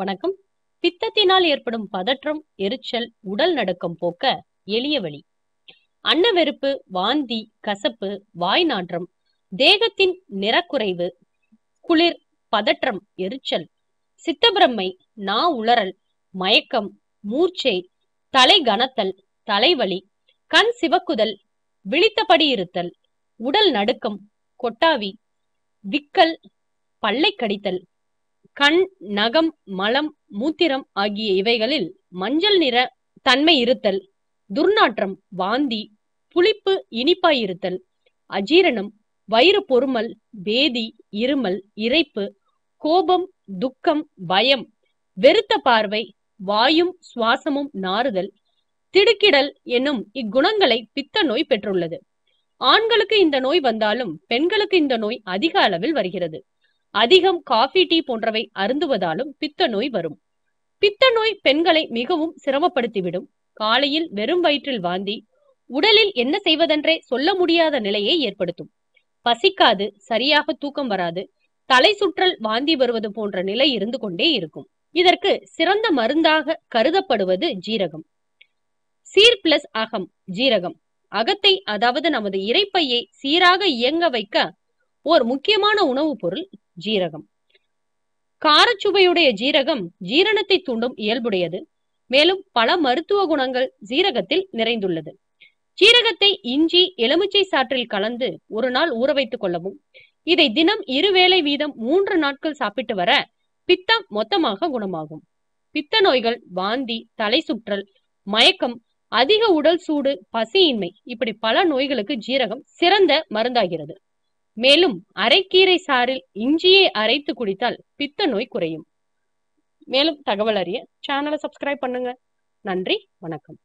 வணக்கம் பித்தத்தினால் ஏற்படும் பதற்றம் எரிச்சல் உடல் நடுக்கம் போக்க எளிய வழி அன்ன வெறுப்பு வாந்தி கசப்பு வாய் நாற்றம் தேகத்தின் நிறக்குறைவு குளிர் பதற்றம் எரிச்சல் சித்தபிரமை நா உளறல் மயக்கம் மூர்ச்சை தலை கனத்தல் தலைவலி கண் சிவக்குதல் விழித்தபடி இருத்தல் உடல் நடுக்கம் கொட்டாவி விக்கல் பல்லை கடித்தல் கண் நகம் மலம் மூத்திரம் ஆகிய இவைகளில் மஞ்சள் நிற தன்மை இருத்தல் துர்நாற்றம் வாந்தி புளிப்பு இனிப்பாயிருத்தல் அஜீரணம் வயிறு பொறுமல் வேதி இருமல் இறைப்பு கோபம் துக்கம் பயம் வெறுத்த பார்வை வாயும் சுவாசமும் நாறுதல் திடுக்கிடல் என்னும் இக்குணங்களை பித்த நோய் பெற்றுள்ளது ஆண்களுக்கு இந்த நோய் வந்தாலும் பெண்களுக்கு இந்த நோய் அதிக அளவில் வருகிறது அதிகம் காஃபி டீ போன்றவை அருந்துவதாலும் பித்த நோய் வரும் பித்த நோய் பெண்களை மிகவும் சிரமப்படுத்திவிடும் காலையில் வெறும் வயிற்றில் வாந்தி உடலில் என்ன செய்வதென்றே சொல்ல முடியாத நிலையை ஏற்படுத்தும் பசிக்காது சரியாக தூக்கம் வராது தலை சுற்றல் வாந்தி வருவது போன்ற நிலை இருந்து கொண்டே இருக்கும் இதற்கு சிறந்த மருந்தாக கருதப்படுவது ஜீரகம் சீர் பிளஸ் அகம் ஜீரகம் அகத்தை அதாவது நமது இறைப்பையை சீராக இயங்க வைக்க ஓர் முக்கியமான உணவுப் பொருள் ஜீரகம் காரச்சுவையுடைய ஜீரகம் ஜீரணத்தை தூண்டும் இயல்புடையது மேலும் பல மருத்துவ குணங்கள் ஜீரகத்தில் நிறைந்துள்ளது ஜீரகத்தை இஞ்சி எலுமிச்சை சாற்றில் கலந்து ஒரு நாள் ஊற வைத்துக் கொள்ளவும் இதை தினம் இருவேளை வீதம் மூன்று நாட்கள் சாப்பிட்டு வர பித்தம் மொத்தமாக குணமாகும் பித்த நோய்கள் வாந்தி தலை சுற்றல் மயக்கம் அதிக உடல் சூடு பசியின்மை இப்படி பல நோய்களுக்கு ஜீரகம் சிறந்த மருந்தாகிறது மேலும் அரைக்கீரை சாறில் இஞ்சியை அரைத்து குடித்தால் பித்த நோய் குறையும் மேலும் தகவல் அறிய சேனலை சப்ஸ்கிரைப் பண்ணுங்க நன்றி வணக்கம்